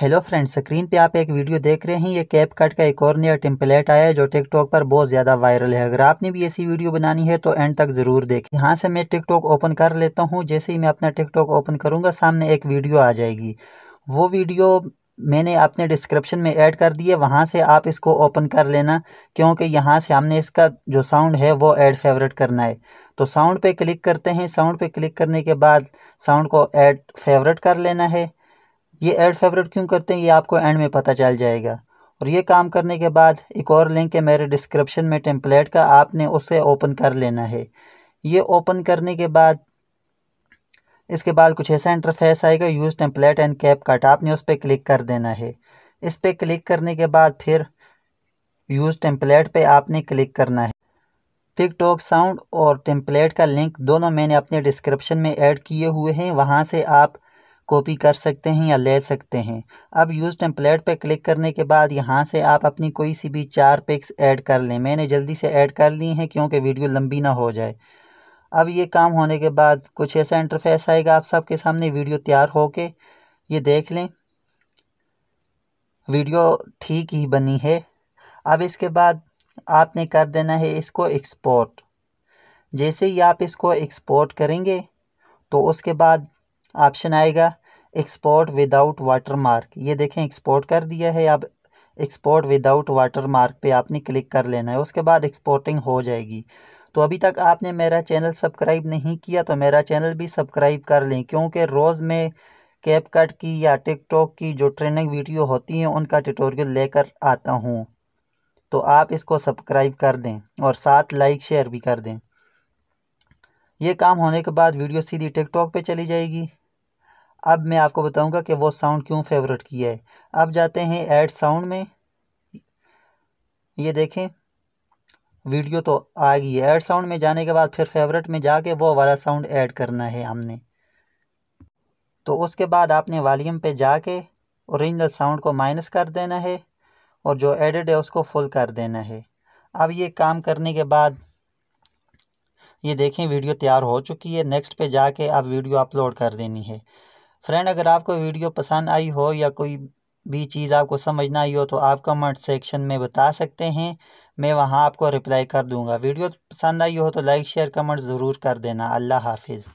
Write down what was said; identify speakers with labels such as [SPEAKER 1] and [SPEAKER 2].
[SPEAKER 1] hello friends screen पे आप एक वीडियो देख रहे हैं ये कैप कट का एक और नया टेम्पलेट आया है जो टिकटॉक पर बहुत ज़्यादा वायरल है अगर आपने भी ऐसी वीडियो बनानी है तो एंड तक ज़रूर देखें यहाँ से मैं टिकटॉक ओपन कर लेता हूँ जैसे ही मैं अपना टिकटॉक ओपन करूंगा सामने एक वीडियो आ जाएगी वो वीडियो मैंने अपने डिस्क्रिप्शन में ऐड कर दिए वहाँ से आप इसको ओपन कर लेना क्योंकि यहाँ से हमने इसका जो साउंड है वो ऐड फेवरेट करना है तो साउंड पे क्लिक करते हैं साउंड पे क्लिक करने के बाद साउंड को ऐड फेवरेट कर लेना है ये ऐड फेवरेट क्यों करते हैं ये आपको एंड में पता चल जाएगा और ये काम करने के बाद एक और लिंक है मेरे डिस्क्रिप्शन में टेम्पलेट का आपने उसे ओपन कर लेना है ये ओपन करने के बाद इसके बाद कुछ ऐसा इंटरफेस आएगा यूज़ टेम्पलेट एंड कैप काट आपने उस पर क्लिक कर देना है इस पर क्लिक करने के बाद फिर यूज़ टेम्पलेट पे आपने क्लिक करना है टिकटॉक साउंड और टेम्पलेट का लिंक दोनों मैंने अपने डिस्क्रिप्शन में ऐड किए हुए हैं वहाँ से आप कॉपी कर सकते हैं या ले सकते हैं अब यूज़ टेम्पलेट पर क्लिक करने के बाद यहाँ से आप अपनी कोई सी भी चार पिक्स ऐड कर लें मैंने जल्दी से ऐड कर ली हैं क्योंकि वीडियो लंबी ना हो जाए अब ये काम होने के बाद कुछ ऐसा इंटरफेस आएगा आप सबके सामने वीडियो तैयार हो के ये देख लें वीडियो ठीक ही बनी है अब इसके बाद आपने कर देना है इसको एक्सपोर्ट जैसे ही आप इसको एक्सपोर्ट करेंगे तो उसके बाद ऑप्शन आएगा एक्सपोर्ट विदाउट वाटर मार्क ये देखें एक्सपोर्ट कर दिया है अब एक्सपोर्ट विदाउट वाटर मार्क पे आपने क्लिक कर लेना है उसके बाद एक्सपोर्टिंग हो जाएगी तो अभी तक आपने मेरा चैनल सब्सक्राइब नहीं किया तो मेरा चैनल भी सब्सक्राइब कर लें क्योंकि रोज़ में कैप कट की या टिकटॉक की जो ट्रेनिंग वीडियो होती हैं उनका ट्यूटोरियल लेकर आता हूँ तो आप इसको सब्सक्राइब कर दें और साथ लाइक शेयर भी कर दें ये काम होने के बाद वीडियो सीधी टिकटॉक पे चली जाएगी अब मैं आपको बताऊंगा कि वो साउंड क्यों फेवरेट किया है अब जाते हैं ऐड साउंड में ये देखें वीडियो तो आ गई है ऐड साउंड में जाने के बाद फिर फेवरेट में जाके वो वाला साउंड ऐड करना है हमने तो उसके बाद आपने वॉल्यूम पे जाके ओरिजिनल साउंड को माइनस कर देना है और जो एडिट है उसको फुल कर देना है अब ये काम करने के बाद ये देखें वीडियो तैयार हो चुकी है नेक्स्ट पे जाके आप वीडियो अपलोड कर देनी है फ्रेंड अगर आपको वीडियो पसंद आई हो या कोई भी चीज़ आपको समझना आई हो तो आप कमेंट सेक्शन में बता सकते हैं मैं वहाँ आपको रिप्लाई कर दूँगा वीडियो पसंद आई हो तो लाइक शेयर कमेंट ज़रूर कर देना अल्लाह हाफिज़